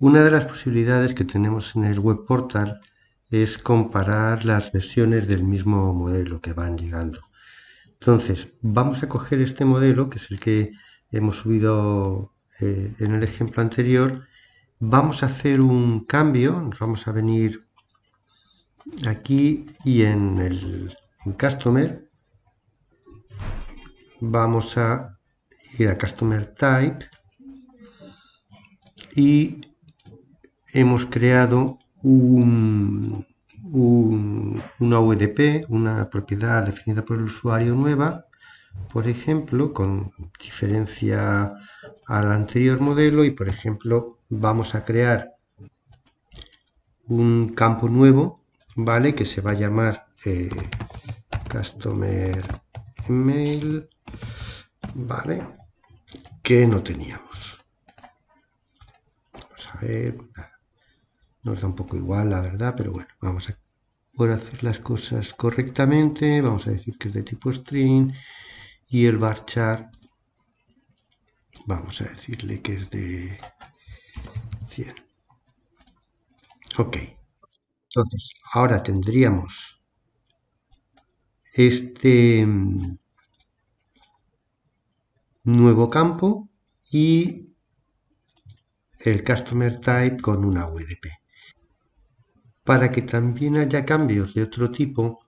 Una de las posibilidades que tenemos en el web portal es comparar las versiones del mismo modelo que van llegando. Entonces, vamos a coger este modelo, que es el que hemos subido eh, en el ejemplo anterior. Vamos a hacer un cambio, nos vamos a venir aquí y en el en Customer vamos a ir a Customer Type y hemos creado un, una UDP, una propiedad definida por el usuario nueva, por ejemplo, con diferencia al anterior modelo y, por ejemplo, vamos a crear un campo nuevo, ¿vale? Que se va a llamar eh, Customer Email ¿vale? Que no teníamos. Vamos a ver, nos da un poco igual la verdad, pero bueno, vamos a poder hacer las cosas correctamente, vamos a decir que es de tipo string y el varchar vamos a decirle que es de 100. Ok, entonces ahora tendríamos este, mm, nuevo campo y el customer type con una UDP. Para que también haya cambios de otro tipo,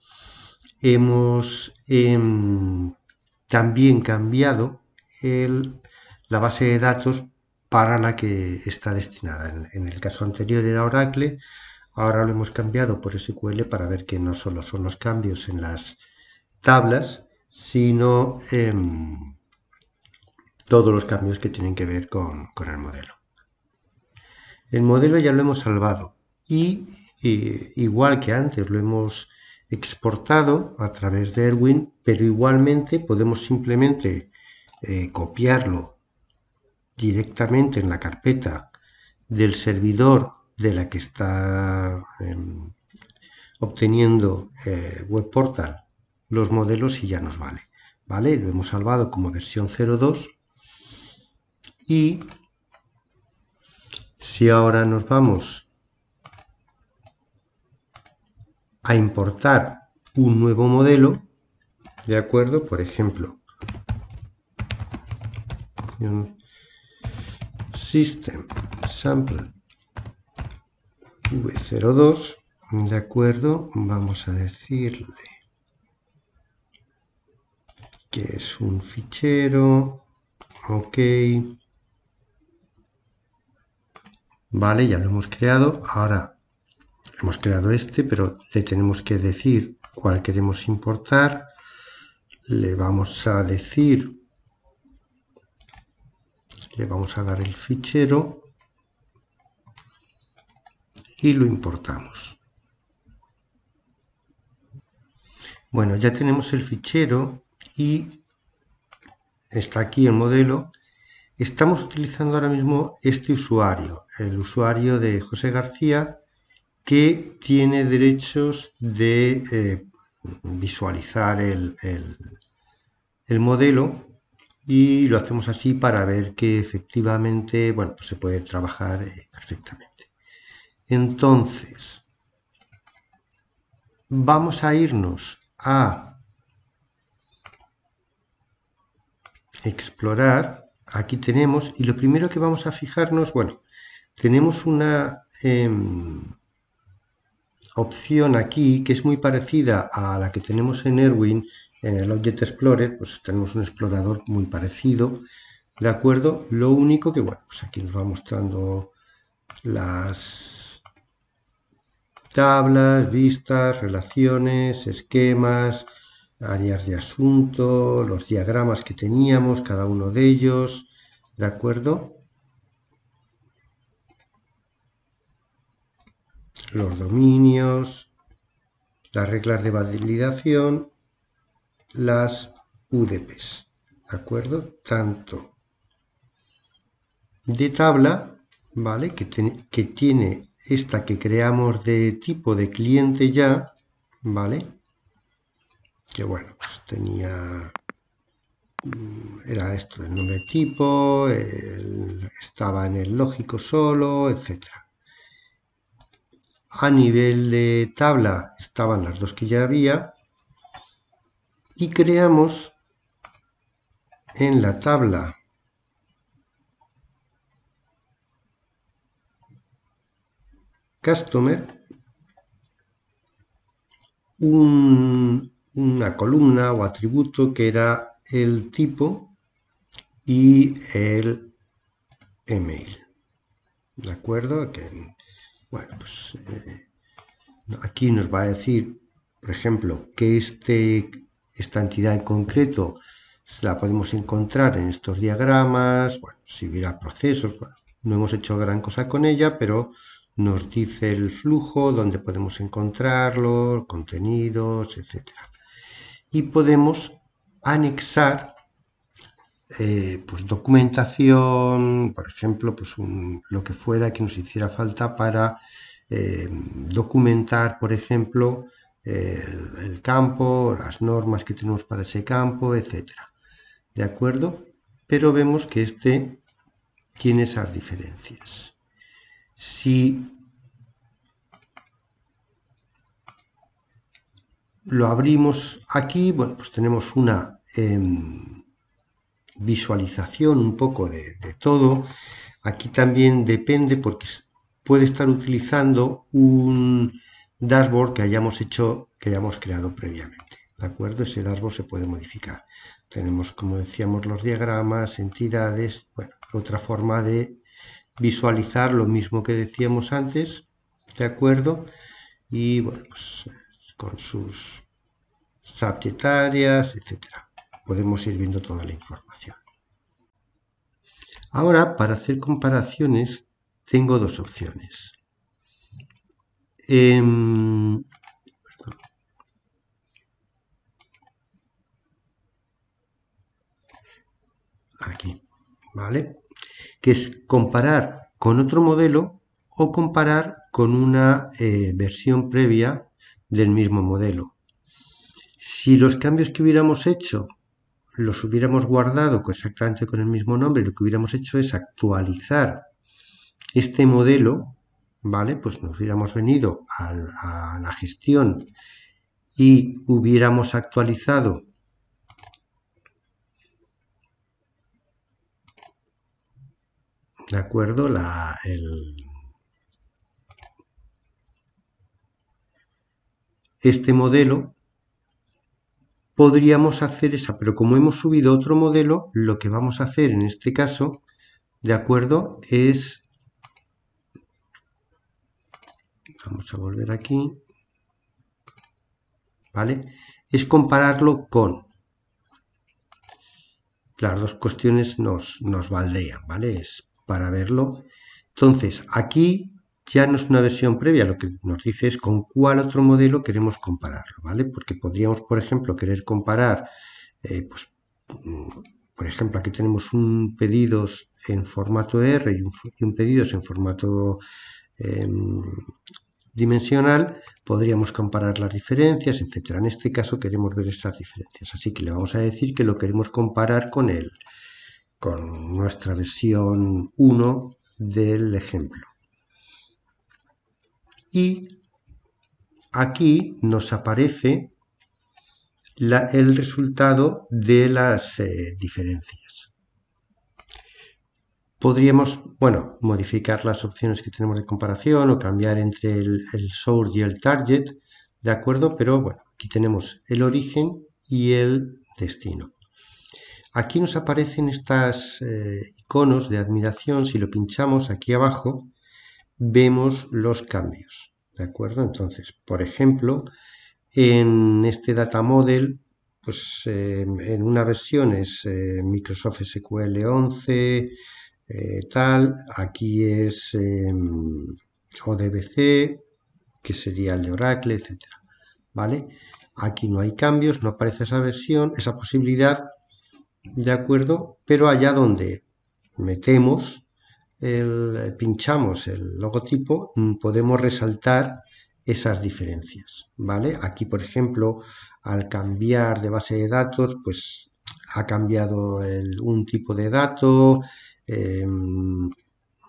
hemos em, también cambiado la base de datos para la que está destinada. En, el caso anterior era Oracle, ahora lo hemos cambiado por SQL para ver que no solo son los cambios en las tablas, sino... Em, todos los cambios que tienen que ver con, el modelo. El modelo ya lo hemos salvado y, igual que antes lo hemos exportado a través de Erwin, pero igualmente podemos simplemente eh, copiarlo directamente en la carpeta del servidor de la que está em, obteniendo eh, web portal los modelos y ya nos vale. ¿vale? Lo hemos salvado como versión 02 y si ahora nos vamos a importar un nuevo modelo, ¿de acuerdo? Por ejemplo, system sample v02, ¿de acuerdo? Vamos a decirle que es un fichero, ok, Vale, ya lo hemos creado. Ahora hemos creado este, pero le tenemos que decir cuál queremos importar. Le vamos a decir, le vamos a dar el fichero y lo importamos. Bueno, ya tenemos el fichero y está aquí el modelo Estamos utilizando ahora mismo este usuario, el usuario de José García, que tiene derechos de eh, visualizar el, modelo y lo hacemos así para ver que efectivamente bueno, pues se puede trabajar eh, perfectamente. Entonces, vamos a irnos a explorar aquí tenemos, y lo primero que vamos a fijarnos, bueno, tenemos una em, opción aquí que es muy parecida a la que tenemos en Erwin, en el Object Explorer, pues tenemos un explorador muy parecido, ¿de acuerdo? Lo único que, bueno, pues aquí nos va mostrando las tablas, vistas, relaciones, esquemas, áreas de asunto, los diagramas que teníamos, cada uno de ellos, ¿De acuerdo? Los dominios, las reglas de validación, las UDPs. ¿De acuerdo? Tanto de tabla, ¿vale? Que, que tiene esta que creamos de tipo de cliente ya, ¿vale? Que bueno, pues tenía era esto del nombre tipo, estaba en el lógico solo, etc. A nivel de tabla estaban las dos que ya había y creamos en la tabla customer una columna o atributo que era el tipo y el email. ¿De acuerdo? Que, bueno, pues eh, aquí nos va a decir, por ejemplo, que este, esta entidad en concreto la podemos encontrar en estos diagramas, si hubiera procesos, no hemos hecho gran cosa con ella, pero nos dice el flujo, dónde podemos encontrarlo, contenidos, etc. Y podemos anexar eh, pues documentación, por ejemplo, pues lo que fuera que nos hiciera falta para eh, documentar, por ejemplo, el, el, campo, las normas que tenemos para ese campo, etcétera. ¿De acuerdo? Pero vemos que este tiene esas diferencias. Si lo abrimos aquí, bueno, pues tenemos una em, visualización un poco de, todo. Aquí también depende porque puede estar utilizando un dashboard que hayamos hecho, que hayamos creado previamente. ¿De acuerdo? Ese dashboard se puede modificar. Tenemos, como decíamos, los diagramas, entidades, bueno, otra forma de visualizar lo mismo que decíamos antes, ¿de acuerdo? Y bueno, pues, con sus subject etcétera podemos ir viendo toda la información. Ahora, para hacer comparaciones, tengo dos opciones. Em, aquí, ¿vale? Que es comparar con otro modelo o comparar con una eh, versión previa del mismo modelo. Si los cambios que hubiéramos hecho los hubiéramos guardado exactamente con el mismo nombre, lo que hubiéramos hecho es actualizar este modelo, ¿vale? Pues nos hubiéramos venido a, la gestión y hubiéramos actualizado ¿De acuerdo? La, el, este modelo podríamos hacer esa, pero como hemos subido otro modelo, lo que vamos a hacer en este caso, ¿de acuerdo? Es, vamos a volver aquí, ¿vale? Es compararlo con, las dos cuestiones nos, nos valdrían, ¿vale? Es para verlo. Entonces, aquí ya no es una versión previa, lo que nos dice es con cuál otro modelo queremos compararlo, ¿vale? Porque podríamos, por ejemplo, querer comparar, eh, pues, mm, por ejemplo, aquí tenemos un pedidos en formato R y un, pedido pedidos en formato em, dimensional, podríamos comparar las diferencias, etcétera. En este caso queremos ver esas diferencias, así que le vamos a decir que lo queremos comparar con él, con nuestra versión 1 del ejemplo y aquí nos aparece el resultado de las eh, diferencias. Podríamos, bueno, modificar las opciones que tenemos de comparación o cambiar entre el, source y el target, ¿de acuerdo? Pero bueno, aquí tenemos el origen y el destino. Aquí nos aparecen estas eh, iconos de admiración, si lo pinchamos aquí abajo, vemos los cambios. ¿De acuerdo? Entonces, por ejemplo, en este data model, pues eh, en una versión es eh, Microsoft SQL 11, eh, tal, aquí es em, ODBC, que sería el de Oracle, etc. ¿Vale? Aquí no hay cambios, no aparece esa versión, esa posibilidad, ¿de acuerdo? Pero allá donde metemos pinchamos el logotipo, mm, podemos resaltar esas diferencias, ¿vale? Aquí, por ejemplo, al cambiar de base de datos, pues ha cambiado un tipo de dato, em,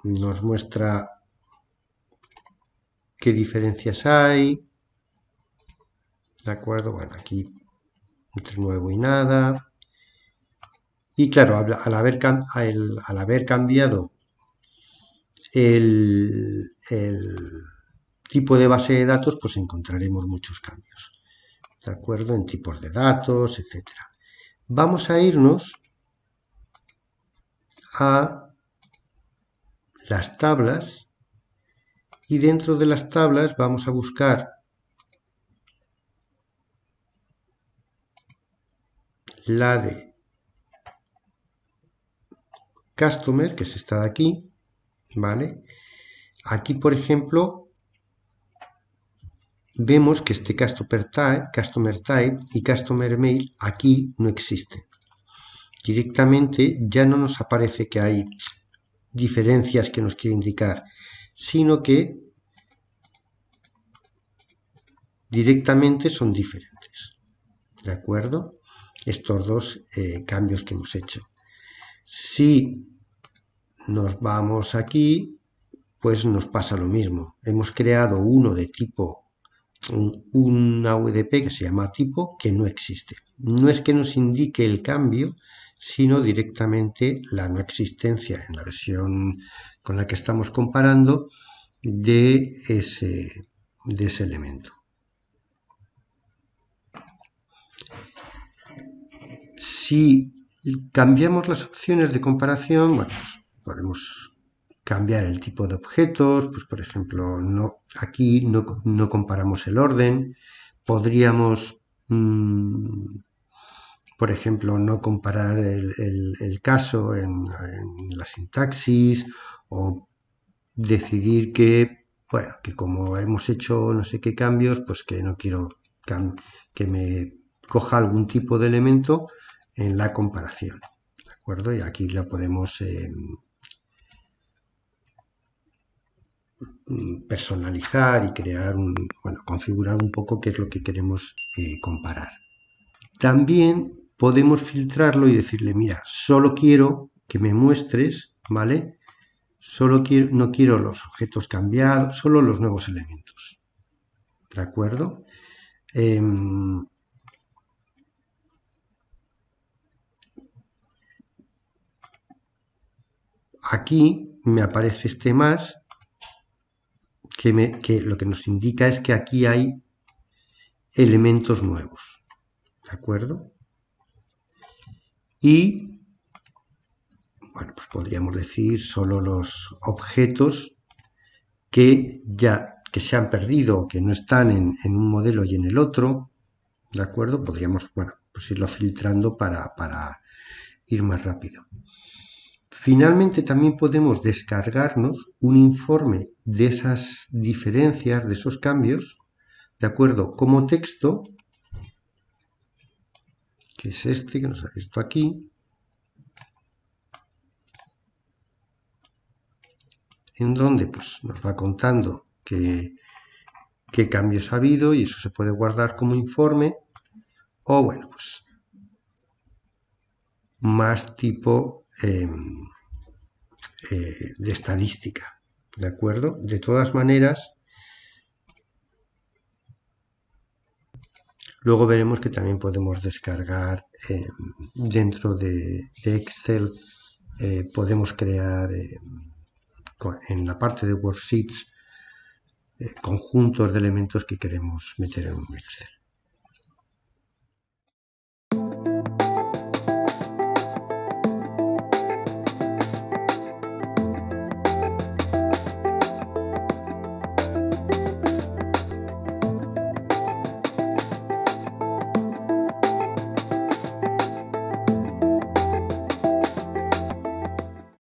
nos muestra qué diferencias hay, ¿de acuerdo? Bueno, aquí entre nuevo y nada. Y claro, al haber cambiado el, tipo de base de datos, pues encontraremos muchos cambios. ¿De acuerdo? En tipos de datos, etc. Vamos a irnos a las tablas y dentro de las tablas vamos a buscar la de customer, que es esta de aquí, ¿vale? Aquí, por ejemplo, vemos que este customer type, y customer mail aquí no existen. Directamente ya no nos aparece que hay diferencias que nos quiere indicar, sino que directamente son diferentes. ¿De acuerdo? Estos dos eh, cambios que hemos hecho. Si nos vamos aquí, pues nos pasa lo mismo. Hemos creado uno de tipo, un, una UDP que se llama tipo, que no existe. No es que nos indique el cambio, sino directamente la no existencia en la versión con la que estamos comparando de ese, de ese elemento. Si cambiamos las opciones de comparación, bueno, pues podemos cambiar el tipo de objetos, pues por ejemplo, no, aquí no, comparamos el orden, podríamos, mm, por ejemplo, no comparar el, caso en, la sintaxis o decidir que, bueno, que como hemos hecho no sé qué cambios, pues que no quiero que me coja algún tipo de elemento en la comparación, ¿de acuerdo? Y aquí la podemos... Em, Mm, personalizar y crear un, bueno, configurar un poco qué es lo que queremos eh, comparar. También podemos filtrarlo y decirle, mira, solo quiero que me muestres, ¿vale? Solo quiero, no quiero los objetos cambiados, solo los nuevos elementos. ¿De acuerdo? Em, aquí me aparece este más que, lo que nos indica es que aquí hay elementos nuevos. ¿De acuerdo? Y, bueno, pues podríamos decir solo los objetos que ya que se han perdido que no están en, un modelo y en el otro, ¿de acuerdo? Podríamos, bueno, pues irlo filtrando para, para ir más rápido. Finalmente, también podemos descargarnos un informe de esas diferencias, de esos cambios, ¿de acuerdo? Como texto, que es este, que nos ha visto aquí, en donde pues, nos va contando qué, qué cambios ha habido y eso se puede guardar como informe, o bueno, pues más tipo Em, eh, de estadística. ¿De acuerdo? De todas maneras, luego veremos que también podemos descargar em, dentro de, de Excel, eh, podemos crear em, en la parte de worksheets eh, conjuntos de elementos que queremos meter en un Excel.